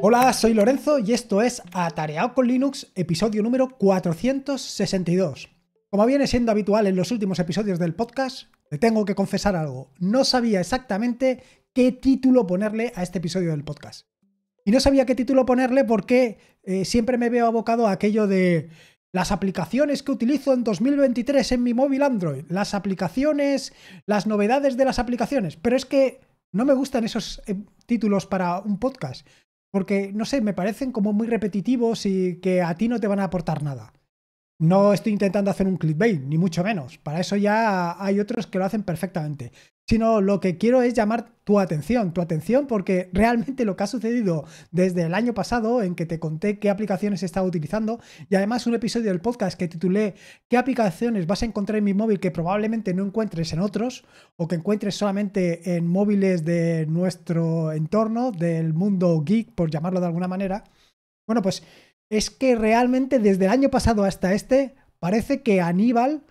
Hola, soy Lorenzo y esto es Atareado con Linux, episodio número 462. Como viene siendo habitual en los últimos episodios del podcast, le tengo que confesar algo. No sabía exactamente qué título ponerle a este episodio del podcast. Y no sabía qué título ponerle porque eh, siempre me veo abocado a aquello de las aplicaciones que utilizo en 2023 en mi móvil Android, las aplicaciones, las novedades de las aplicaciones. Pero es que no me gustan esos eh, títulos para un podcast porque, no sé, me parecen como muy repetitivos y que a ti no te van a aportar nada. No estoy intentando hacer un clickbait, ni mucho menos. Para eso ya hay otros que lo hacen perfectamente sino lo que quiero es llamar tu atención, tu atención porque realmente lo que ha sucedido desde el año pasado en que te conté qué aplicaciones estaba utilizando y además un episodio del podcast que titulé ¿Qué aplicaciones vas a encontrar en mi móvil que probablemente no encuentres en otros o que encuentres solamente en móviles de nuestro entorno, del mundo geek, por llamarlo de alguna manera? Bueno, pues es que realmente desde el año pasado hasta este parece que Aníbal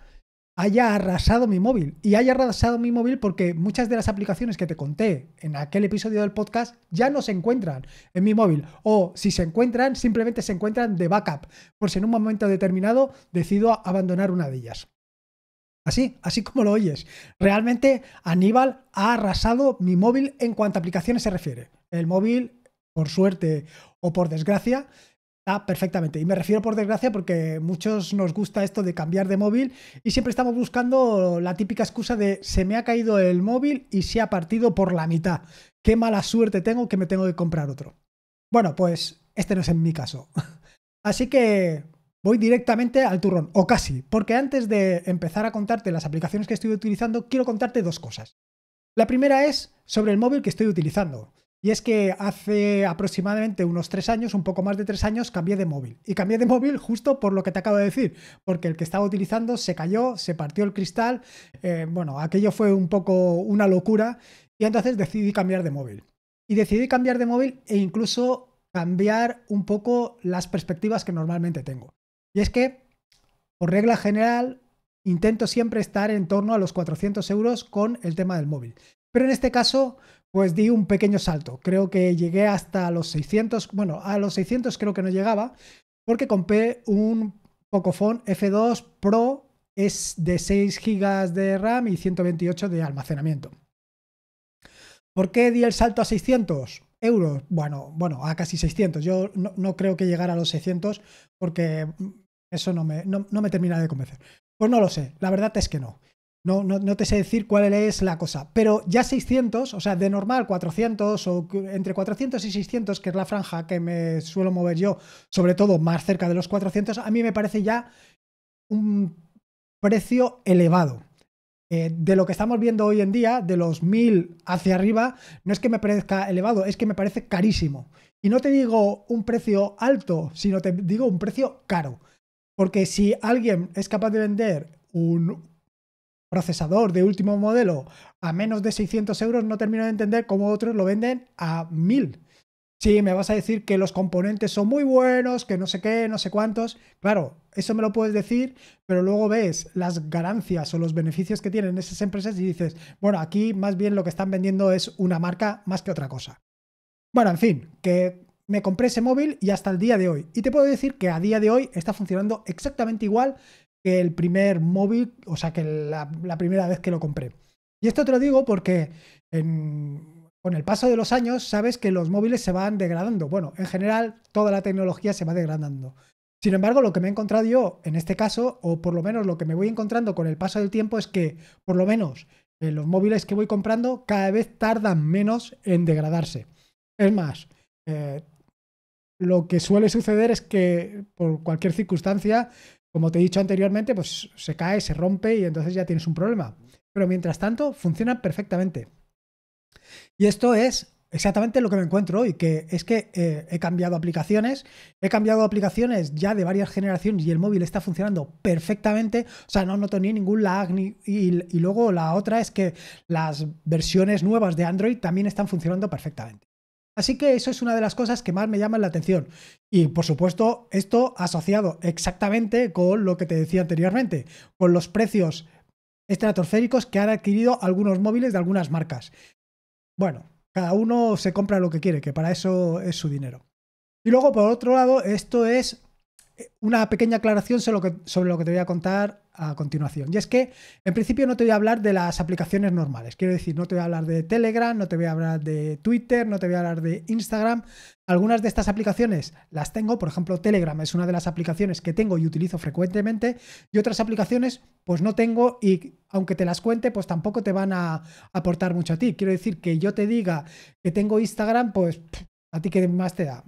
haya arrasado mi móvil. Y haya arrasado mi móvil porque muchas de las aplicaciones que te conté en aquel episodio del podcast ya no se encuentran en mi móvil. O si se encuentran, simplemente se encuentran de backup, por si en un momento determinado decido abandonar una de ellas. Así, así como lo oyes. Realmente Aníbal ha arrasado mi móvil en cuanto a aplicaciones se refiere. El móvil, por suerte o por desgracia, Ah, perfectamente. Y me refiero por desgracia porque muchos nos gusta esto de cambiar de móvil y siempre estamos buscando la típica excusa de se me ha caído el móvil y se ha partido por la mitad. Qué mala suerte tengo que me tengo que comprar otro. Bueno, pues este no es en mi caso. Así que voy directamente al turrón, o casi, porque antes de empezar a contarte las aplicaciones que estoy utilizando, quiero contarte dos cosas. La primera es sobre el móvil que estoy utilizando. Y es que hace aproximadamente unos tres años, un poco más de tres años, cambié de móvil. Y cambié de móvil justo por lo que te acabo de decir, porque el que estaba utilizando se cayó, se partió el cristal. Eh, bueno, aquello fue un poco una locura. Y entonces decidí cambiar de móvil. Y decidí cambiar de móvil e incluso cambiar un poco las perspectivas que normalmente tengo. Y es que, por regla general, intento siempre estar en torno a los 400 euros con el tema del móvil. Pero en este caso pues di un pequeño salto. Creo que llegué hasta los 600, bueno, a los 600 creo que no llegaba, porque compré un pocofon F2 Pro es de 6 GB de RAM y 128 de almacenamiento. ¿Por qué di el salto a 600 euros? Bueno, bueno, a casi 600. Yo no, creo que llegara a los 600 porque eso no me, no me termina de convencer. Pues no lo sé, la verdad es que no. No, te sé decir cuál es la cosa, pero ya 600, o sea, de normal 400 o entre 400 y 600, que es la franja que me suelo mover yo, sobre todo más cerca de los 400, a mí me parece ya un precio elevado. Eh, de lo que estamos viendo hoy en día, de los 1000 hacia arriba, no es que me parezca elevado, es que me parece carísimo. Y no te digo un precio alto, sino te digo un precio caro. Porque si alguien es capaz de vender un procesador de último modelo a menos de 600 euros, no termino de entender cómo otros lo venden a 1000. Sí, me vas a decir que los componentes son muy buenos, que no sé qué, no sé cuántos. Claro, eso me lo puedes decir, pero luego ves las ganancias o los beneficios que tienen esas empresas y dices, bueno, aquí más bien lo que están vendiendo es una marca más que otra cosa. Bueno, en fin, que me compré ese móvil y hasta el día de hoy. Y te puedo decir que a día de hoy está funcionando exactamente igual el primer móvil, o sea, que la, primera vez que lo compré. Y esto te lo digo porque con el paso de los años sabes que los móviles se van degradando. Bueno, en general toda la tecnología se va degradando. Sin embargo, lo que me he encontrado yo en este caso, o por lo menos lo que me voy encontrando con el paso del tiempo, es que por lo menos eh, los móviles que voy comprando cada vez tardan menos en degradarse. Es más, eh, lo que suele suceder es que por cualquier circunstancia como te he dicho anteriormente, pues se cae, se rompe y entonces ya tienes un problema. Pero mientras tanto, funciona perfectamente. Y esto es exactamente lo que me encuentro hoy, que es que eh, he cambiado aplicaciones, he cambiado aplicaciones ya de varias generaciones y el móvil está funcionando perfectamente, o sea, no noto ni ningún lag, ni, y luego la otra es que las versiones nuevas de Android también están funcionando perfectamente. Así que eso es una de las cosas que más me llaman la atención. Y por supuesto, esto asociado exactamente con lo que te decía anteriormente, con los precios estratosféricos que han adquirido algunos móviles de algunas marcas. Bueno, cada uno se compra lo que quiere, que para eso es su dinero. Y luego, por otro lado, esto es una pequeña aclaración sobre lo, que, sobre lo que te voy a contar a continuación. Y es que, en principio, no te voy a hablar de las aplicaciones normales. Quiero decir, no te voy a hablar de Telegram, no te voy a hablar de Twitter, no te voy a hablar de Instagram. Algunas de estas aplicaciones las tengo, por ejemplo, Telegram es una de las aplicaciones que tengo y utilizo frecuentemente. Y otras aplicaciones, pues no tengo y aunque te las cuente, pues tampoco te van a aportar mucho a ti. Quiero decir que yo te diga que tengo Instagram, pues ¿A ti qué más te da?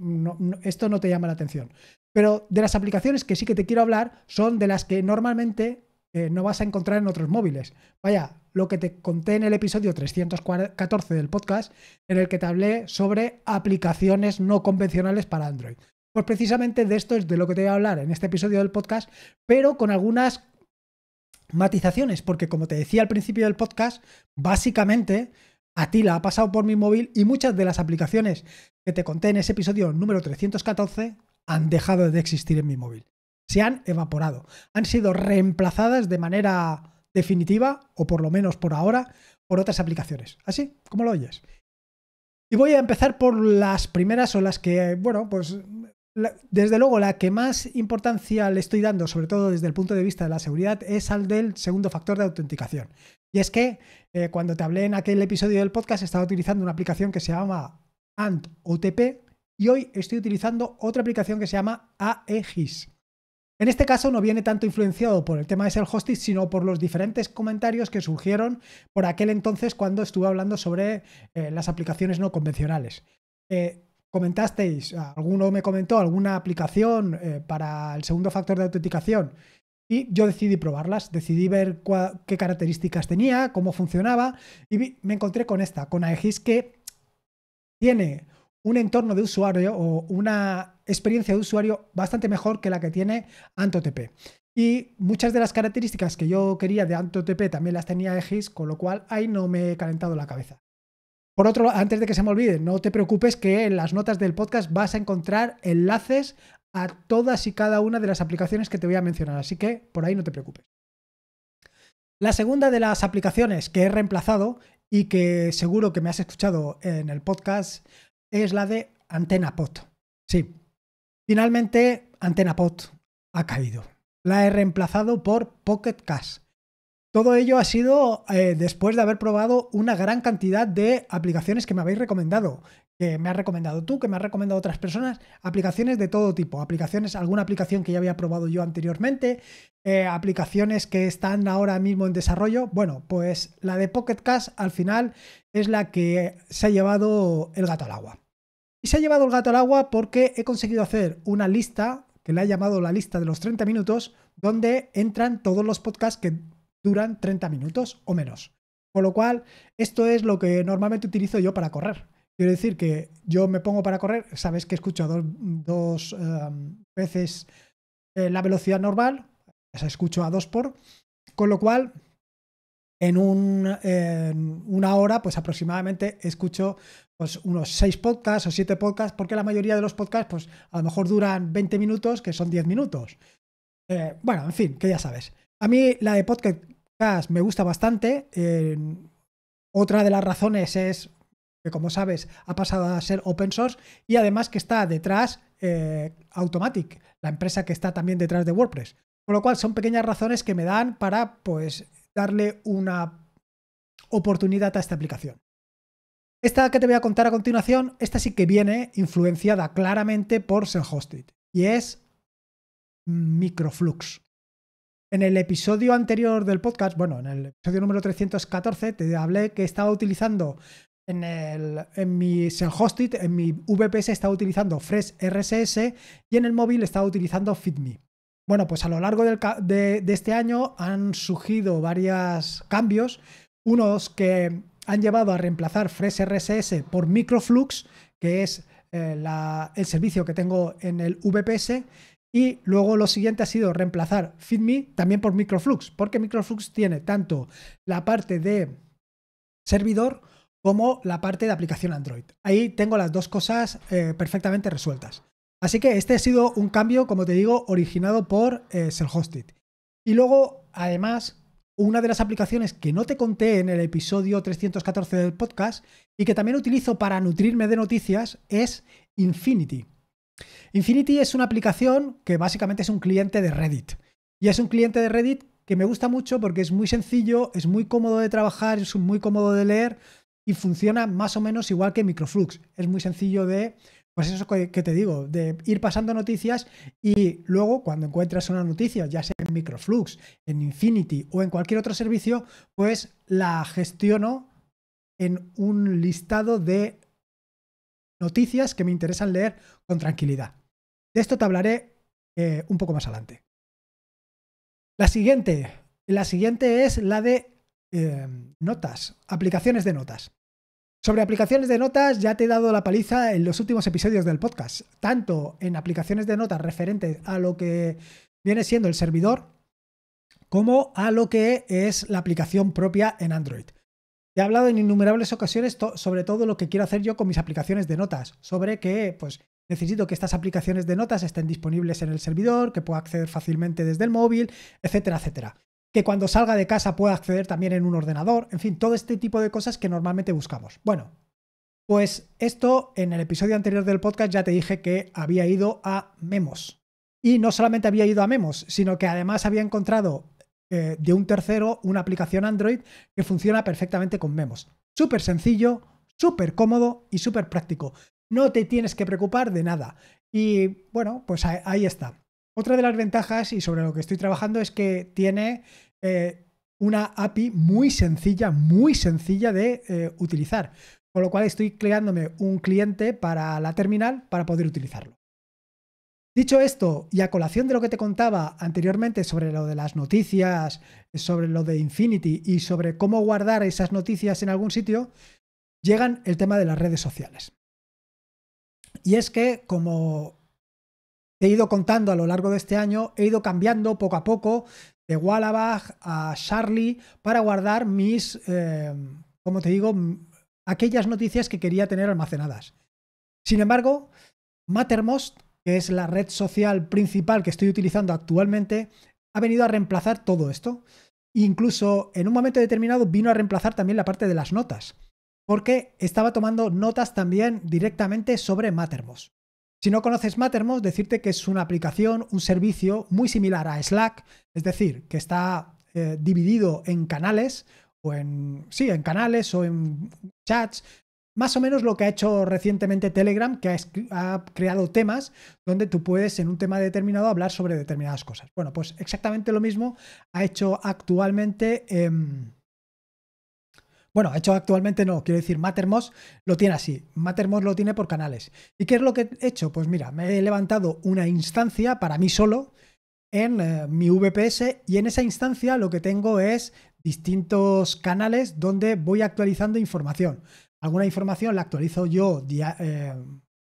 esto no te llama la atención. Pero de las aplicaciones que sí que te quiero hablar son de las que normalmente eh, no vas a encontrar en otros móviles. Vaya, lo que te conté en el episodio 314 del podcast, en el que te hablé sobre aplicaciones no convencionales para Android. Pues precisamente de esto es de lo que te voy a hablar en este episodio del podcast, pero con algunas matizaciones, porque como te decía al principio del podcast, básicamente ti la ha pasado por mi móvil y muchas de las aplicaciones que te conté en ese episodio número 314 han dejado de existir en mi móvil. Se han evaporado, han sido reemplazadas de manera definitiva, o por lo menos por ahora, por otras aplicaciones. Así, como lo oyes. Y voy a empezar por las primeras o las que, bueno, pues desde luego, la que más importancia le estoy dando, sobre todo desde el punto de vista de la seguridad, es al del segundo factor de autenticación. Y es que eh, cuando te hablé en aquel episodio del podcast estaba utilizando una aplicación que se llama Ant OTP y hoy estoy utilizando otra aplicación que se llama AEGIS. En este caso no viene tanto influenciado por el tema de ser hosting sino por los diferentes comentarios que surgieron por aquel entonces cuando estuve hablando sobre eh, las aplicaciones no convencionales. Eh, comentasteis, eh, alguno me comentó alguna aplicación eh, para el segundo factor de autenticación y yo decidí probarlas, decidí ver qué características tenía, cómo funcionaba y me encontré con esta, con Aegis que tiene un entorno de usuario o una experiencia de usuario bastante mejor que la que tiene AntoTP. Y muchas de las características que yo quería de AntoTP también las tenía Aegis, con lo cual ahí no me he calentado la cabeza. Por otro lado, antes de que se me olvide, no te preocupes que en las notas del podcast vas a encontrar enlaces a todas y cada una de las aplicaciones que te voy a mencionar, así que por ahí no te preocupes. La segunda de las aplicaciones que he reemplazado y que seguro que me has escuchado en el podcast es la de AntenaPod. Sí, finalmente AntenaPod ha caído. La he reemplazado por Pocket Cash. Todo ello ha sido eh, después de haber probado una gran cantidad de aplicaciones que me habéis recomendado, que me has recomendado tú, que me has recomendado otras personas, aplicaciones de todo tipo, aplicaciones, alguna aplicación que ya había probado yo anteriormente, eh, aplicaciones que están ahora mismo en desarrollo. Bueno, pues la de Pocket Cash al final es la que se ha llevado el gato al agua. Y se ha llevado el gato al agua porque he conseguido hacer una lista, que la he llamado la lista de los 30 minutos, donde entran todos los podcasts que duran 30 minutos o menos. Con lo cual, esto es lo que normalmente utilizo yo para correr. Quiero decir que yo me pongo para correr, sabes que escucho dos, dos em, veces eh, la velocidad normal, las escucho a dos por, con lo cual en, un, una hora, pues aproximadamente escucho pues, unos seis podcasts o siete podcasts, porque la mayoría de los podcasts, pues a lo mejor duran 20 minutos, que son 10 minutos. Eh, bueno, en fin, que ya sabes. A mí la de podcast me gusta bastante. otra de las razones es que, como sabes, ha pasado a ser open source y además que está detrás eh, Automatic, la empresa que está también detrás de WordPress. Con lo cual son pequeñas razones que me dan para pues darle una oportunidad a esta aplicación. Esta que te voy a contar a continuación, esta sí que viene influenciada claramente por Self-Hosted y es Microflux. En el episodio anterior del podcast, bueno, en el episodio número 314, te hablé que estaba utilizando en, mi hosted en mi VPS estaba utilizando Fresh RSS y en el móvil estaba utilizando FitMe. Bueno, pues a lo largo de, este año han surgido varios cambios, unos que han llevado a reemplazar Fresh RSS por Microflux, que es eh, el servicio que tengo en el VPS, y luego lo siguiente ha sido reemplazar FitMe también por Microflux, porque Microflux tiene tanto la parte de servidor como la parte de aplicación Android. Ahí tengo las dos cosas eh, perfectamente resueltas. Así que este ha sido un cambio, como te digo, originado por eh, Y luego, además, una de las aplicaciones que no te conté en el episodio 314 del podcast y que también utilizo para nutrirme de noticias es Infinity. Infinity es una aplicación que básicamente es un cliente de Reddit. Y es un cliente de Reddit que me gusta mucho porque es muy sencillo, es muy cómodo de trabajar, es muy cómodo de leer y funciona más o menos igual que Microflux. Es muy sencillo de, pues eso que te digo, de ir pasando noticias y luego cuando encuentras una noticia, ya sea en Microflux, en Infinity o en cualquier otro servicio, pues la gestiono en un listado de noticias que me interesan leer con tranquilidad. De esto te hablaré eh, un poco más adelante. La siguiente, la siguiente es la de em, notas, aplicaciones de notas. Sobre aplicaciones de notas ya te he dado la paliza en los últimos episodios del podcast, tanto en aplicaciones de notas referentes a lo que viene siendo el servidor, como a lo que es la aplicación propia en Android he hablado en innumerables ocasiones sobre todo lo que quiero hacer yo con mis aplicaciones de notas, sobre que pues necesito que estas aplicaciones de notas estén disponibles en el servidor, que pueda acceder fácilmente desde el móvil, etcétera, etcétera. Que cuando salga de casa pueda acceder también en un ordenador, en fin, todo este tipo de cosas que normalmente buscamos. Bueno, pues esto en el episodio anterior del podcast ya te dije que había ido a Memos. Y no solamente había ido a Memos, sino que además había encontrado eh, de un tercero una aplicación Android que funciona perfectamente con Memos. Súper sencillo, súper cómodo y súper práctico. No te tienes que preocupar de nada. Y bueno, pues ahí está. Otra de las ventajas y sobre lo que estoy trabajando es que tiene eh, una API muy sencilla, muy sencilla de eh, utilizar. Con lo cual estoy creándome un cliente para la terminal para poder utilizarlo. Dicho esto, y a colación de lo que te contaba anteriormente sobre lo de las noticias, sobre lo de Infinity y sobre cómo guardar esas noticias en algún sitio, llegan el tema de las redes sociales. Y es que, como he ido contando a lo largo de este año, he ido cambiando poco a poco de Wallabag a Charlie para guardar mis, eh, como te digo, aquellas noticias que quería tener almacenadas. Sin embargo, Mattermost que es la red social principal que estoy utilizando actualmente, ha venido a reemplazar todo esto. Incluso en un momento determinado vino a reemplazar también la parte de las notas, porque estaba tomando notas también directamente sobre Mattermost. Si no conoces Mattermost, decirte que es una aplicación, un servicio muy similar a Slack, es decir, que está eh, dividido en canales o en sí, en canales o en chats más o menos lo que ha hecho recientemente Telegram, que ha, creado temas donde tú puedes en un tema determinado hablar sobre determinadas cosas. Bueno, pues exactamente lo mismo ha hecho actualmente... Em, bueno, ha hecho actualmente no, quiero decir, Mattermost lo tiene así. Mattermost lo tiene por canales. ¿Y qué es lo que he hecho? Pues mira, me he levantado una instancia para mí solo en eh, mi VPS y en esa instancia lo que tengo es distintos canales donde voy actualizando información alguna información la actualizo yo eh,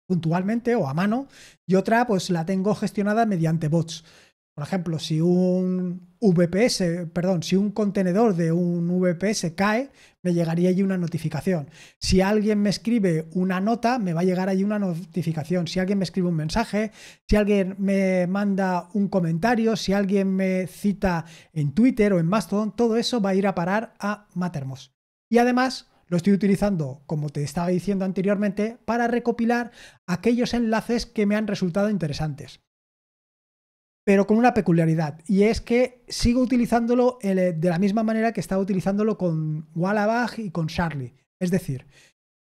puntualmente o a mano y otra pues la tengo gestionada mediante bots. Por ejemplo, si un VPS, perdón, si un contenedor de un VPS cae, me llegaría allí una notificación. Si alguien me escribe una nota, me va a llegar allí una notificación. Si alguien me escribe un mensaje, si alguien me manda un comentario, si alguien me cita en Twitter o en Mastodon, todo eso va a ir a parar a Mattermost. Y además, lo estoy utilizando, como te estaba diciendo anteriormente, para recopilar aquellos enlaces que me han resultado interesantes. Pero con una peculiaridad, y es que sigo utilizándolo eh, de la misma manera que estaba utilizándolo con Wallabag y con Charlie. Es decir,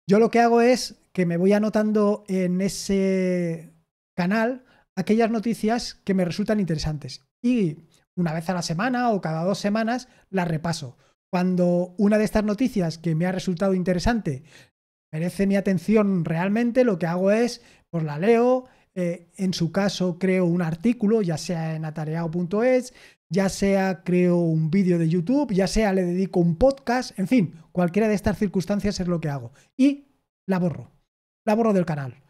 yo lo que hago es que me voy anotando en ese canal aquellas noticias que me resultan interesantes. Y una vez a la semana o cada dos semanas las repaso cuando una de estas noticias que me ha resultado interesante merece mi atención realmente, lo que hago es, pues la leo, eh, en su caso creo un artículo, ya sea en atareado.es, ya sea creo un vídeo de YouTube, ya sea le dedico un podcast, en fin, cualquiera de estas circunstancias es lo que hago. Y la borro, la borro del canal.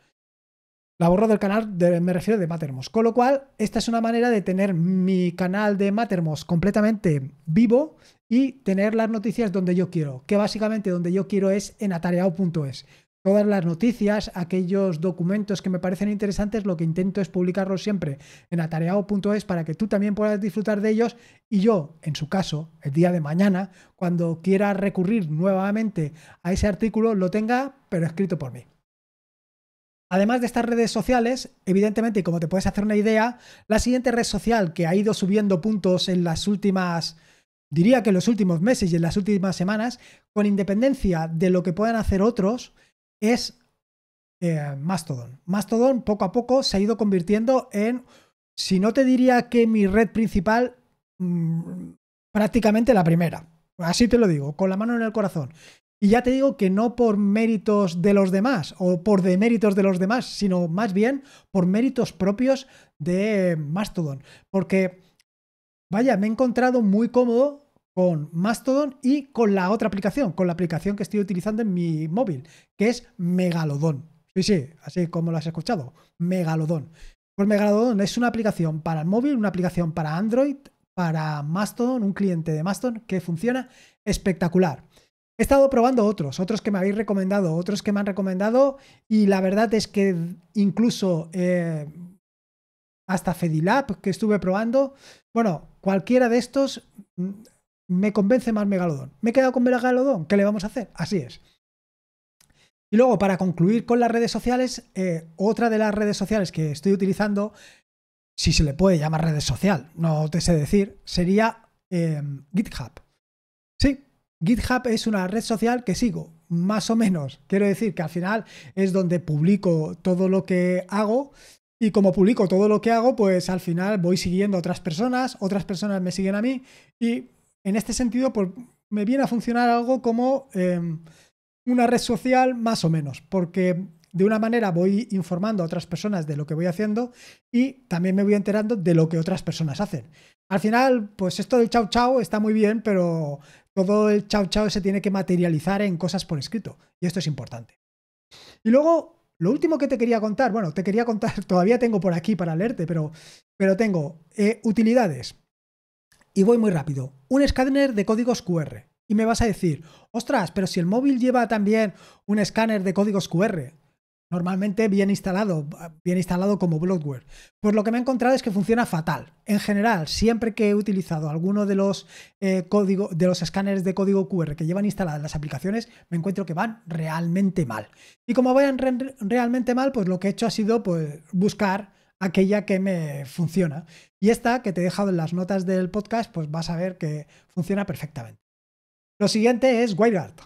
La borro del canal, de, me refiero de Mattermost. Con lo cual, esta es una manera de tener mi canal de Mattermost completamente vivo y tener las noticias donde yo quiero, que básicamente donde yo quiero es en atareado.es. Todas las noticias, aquellos documentos que me parecen interesantes, lo que intento es publicarlos siempre en atareado.es para que tú también puedas disfrutar de ellos y yo, en su caso, el día de mañana, cuando quiera recurrir nuevamente a ese artículo, lo tenga, pero escrito por mí. Además de estas redes sociales, evidentemente, y como te puedes hacer una idea, la siguiente red social que ha ido subiendo puntos en las últimas, diría que en los últimos meses y en las últimas semanas, con independencia de lo que puedan hacer otros, es eh, Mastodon. Mastodon poco a poco se ha ido convirtiendo en, si no te diría que mi red principal, mm, prácticamente la primera. Así te lo digo, con la mano en el corazón. Y ya te digo que no por méritos de los demás o por deméritos de los demás, sino más bien por méritos propios de Mastodon. Porque, vaya, me he encontrado muy cómodo con Mastodon y con la otra aplicación, con la aplicación que estoy utilizando en mi móvil, que es Megalodon. Sí, sí, así como lo has escuchado, Megalodon. Pues Megalodon es una aplicación para el móvil, una aplicación para Android, para Mastodon, un cliente de Mastodon que funciona espectacular. He estado probando otros, otros que me habéis recomendado, otros que me han recomendado y la verdad es que incluso eh, hasta Fedilab que estuve probando, bueno, cualquiera de estos mm, me convence más Megalodon. Me he quedado con Megalodón, ¿qué le vamos a hacer? Así es. Y luego, para concluir con las redes sociales, eh, otra de las redes sociales que estoy utilizando, si se le puede llamar red social, no te sé decir, sería eh, GitHub. GitHub es una red social que sigo, más o menos. Quiero decir que al final es donde publico todo lo que hago. Y como publico todo lo que hago, pues al final voy siguiendo a otras personas, otras personas me siguen a mí. Y en este sentido, pues me viene a funcionar algo como em, una red social más o menos. Porque de una manera voy informando a otras personas de lo que voy haciendo y también me voy enterando de lo que otras personas hacen. Al final, pues esto del chao chao está muy bien, pero todo el chao chao se tiene que materializar en cosas por escrito y esto es importante. Y luego, lo último que te quería contar, bueno, te quería contar, todavía tengo por aquí para leerte, pero, pero tengo eh, utilidades. Y voy muy rápido. Un escáner de códigos QR. Y me vas a decir, ostras, pero si el móvil lleva también un escáner de códigos QR. Normalmente bien instalado, bien instalado como Bloodware. Pues lo que me he encontrado es que funciona fatal. En general, siempre que he utilizado alguno de los eh, de los escáneres de código QR que llevan instaladas las aplicaciones, me encuentro que van realmente mal. Y como van realmente mal, pues lo que he hecho ha sido pues, buscar aquella que me funciona. Y esta que te he dejado en las notas del podcast, pues vas a ver que funciona perfectamente. Lo siguiente es WireArt.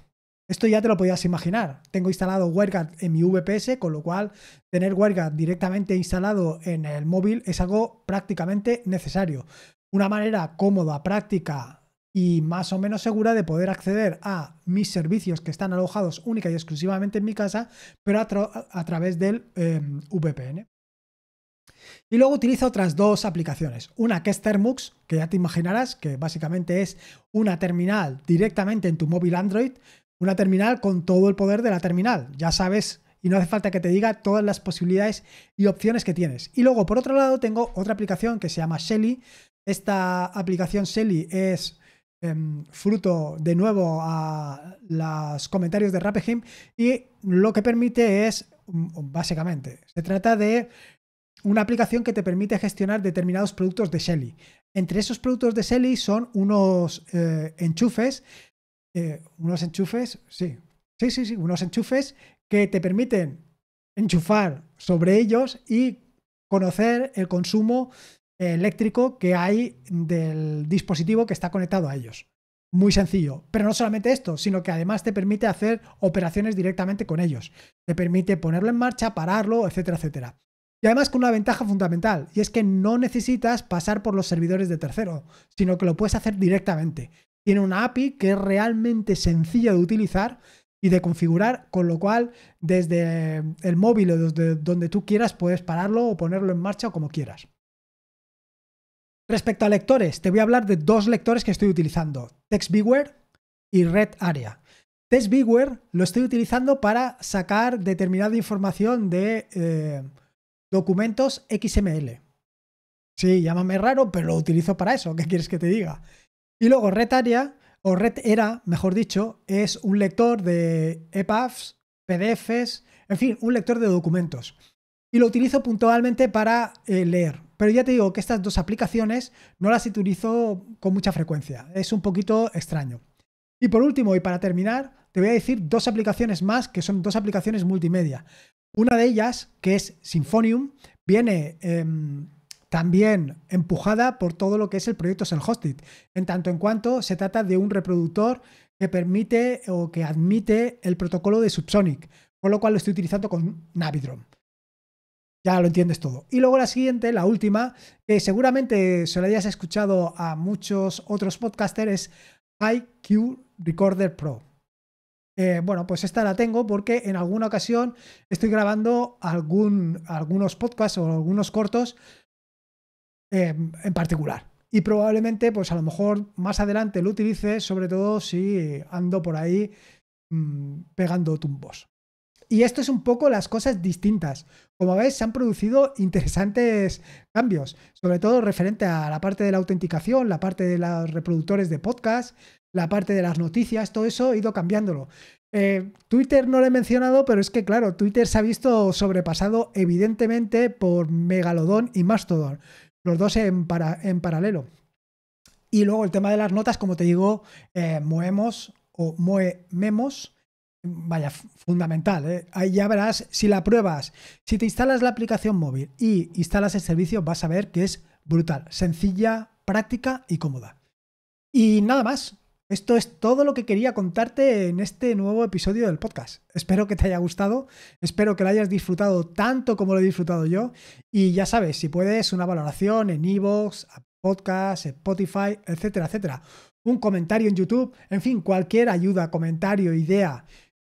Esto ya te lo podías imaginar. Tengo instalado WireGuard en mi VPS, con lo cual tener WireGuard directamente instalado en el móvil es algo prácticamente necesario. Una manera cómoda, práctica y más o menos segura de poder acceder a mis servicios que están alojados única y exclusivamente en mi casa, pero a, través del em, VPN. Y luego utilizo otras dos aplicaciones. Una que es Termux, que ya te imaginarás que básicamente es una terminal directamente en tu móvil Android una terminal con todo el poder de la terminal. Ya sabes y no hace falta que te diga todas las posibilidades y opciones que tienes. Y luego, por otro lado, tengo otra aplicación que se llama Shelly. Esta aplicación Shelly es em, fruto de nuevo a los comentarios de Rapehim y lo que permite es, mm, básicamente, se trata de una aplicación que te permite gestionar determinados productos de Shelly. Entre esos productos de Shelly son unos eh, enchufes eh, unos enchufes, sí, sí, sí, sí, unos enchufes que te permiten enchufar sobre ellos y conocer el consumo eh, eléctrico que hay del dispositivo que está conectado a ellos. Muy sencillo. Pero no solamente esto, sino que además te permite hacer operaciones directamente con ellos. Te permite ponerlo en marcha, pararlo, etcétera, etcétera. Y además con una ventaja fundamental, y es que no necesitas pasar por los servidores de tercero, sino que lo puedes hacer directamente tiene una API que es realmente sencilla de utilizar y de configurar, con lo cual desde el móvil o desde donde tú quieras puedes pararlo o ponerlo en marcha o como quieras. Respecto a lectores, te voy a hablar de dos lectores que estoy utilizando, TextBeware y Red Area. lo estoy utilizando para sacar determinada información de eh, documentos XML. Sí, llámame raro, pero lo utilizo para eso. ¿Qué quieres que te diga? Y luego RedArea, o era mejor dicho, es un lector de EPUBs, PDFs, en fin, un lector de documentos. Y lo utilizo puntualmente para eh, leer. Pero ya te digo que estas dos aplicaciones no las utilizo con mucha frecuencia. Es un poquito extraño. Y por último, y para terminar, te voy a decir dos aplicaciones más que son dos aplicaciones multimedia. Una de ellas, que es Symphonium, viene... Em, también empujada por todo lo que es el proyecto Self-Hosted, en tanto en cuanto se trata de un reproductor que permite o que admite el protocolo de Subsonic, con lo cual lo estoy utilizando con Navidrom. Ya lo entiendes todo. Y luego la siguiente, la última, que seguramente se la hayas escuchado a muchos otros podcasters, es IQ Recorder Pro. Eh, bueno, pues esta la tengo porque en alguna ocasión estoy grabando algún, algunos podcasts o algunos cortos en particular. Y probablemente, pues a lo mejor más adelante lo utilice, sobre todo si ando por ahí mm, pegando tumbos. Y esto es un poco las cosas distintas. Como veis, se han producido interesantes cambios, sobre todo referente a la parte de la autenticación, la parte de los reproductores de podcast, la parte de las noticias, todo eso ha ido cambiándolo. Eh, Twitter no lo he mencionado, pero es que claro, Twitter se ha visto sobrepasado evidentemente por Megalodón y Mastodon los dos en, en paralelo. Y luego el tema de las notas, como te digo, eh, o moememos, vaya, fundamental. Eh. Ahí ya verás si la pruebas, si te instalas la aplicación móvil y instalas el servicio, vas a ver que es brutal, sencilla, práctica y cómoda. Y nada más, esto es todo lo que quería contarte en este nuevo episodio del podcast. Espero que te haya gustado, espero que lo hayas disfrutado tanto como lo he disfrutado yo. Y ya sabes, si puedes, una valoración en iVoox, Podcast, Spotify, etcétera, etcétera. Un comentario en YouTube, en fin, cualquier ayuda, comentario, idea.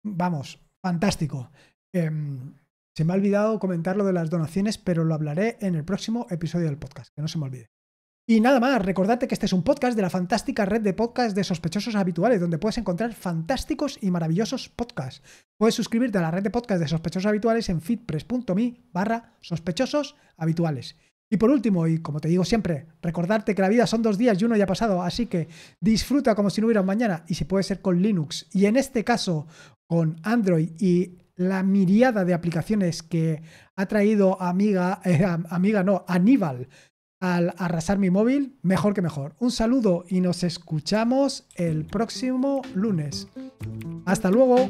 Vamos, fantástico. Em, se me ha olvidado comentar lo de las donaciones, pero lo hablaré en el próximo episodio del podcast, que no se me olvide. Y nada más, recordarte que este es un podcast de la fantástica red de podcasts de sospechosos habituales, donde puedes encontrar fantásticos y maravillosos podcasts. Puedes suscribirte a la red de podcasts de sospechosos habituales en fitpress.me barra sospechosos habituales. Y por último, y como te digo siempre, recordarte que la vida son dos días y uno ya ha pasado, así que disfruta como si no hubiera un mañana, y si puede ser con Linux, y en este caso con Android y la miriada de aplicaciones que ha traído amiga, eh, amiga no, Aníbal al arrasar mi móvil, mejor que mejor. Un saludo y nos escuchamos el próximo lunes. Hasta luego.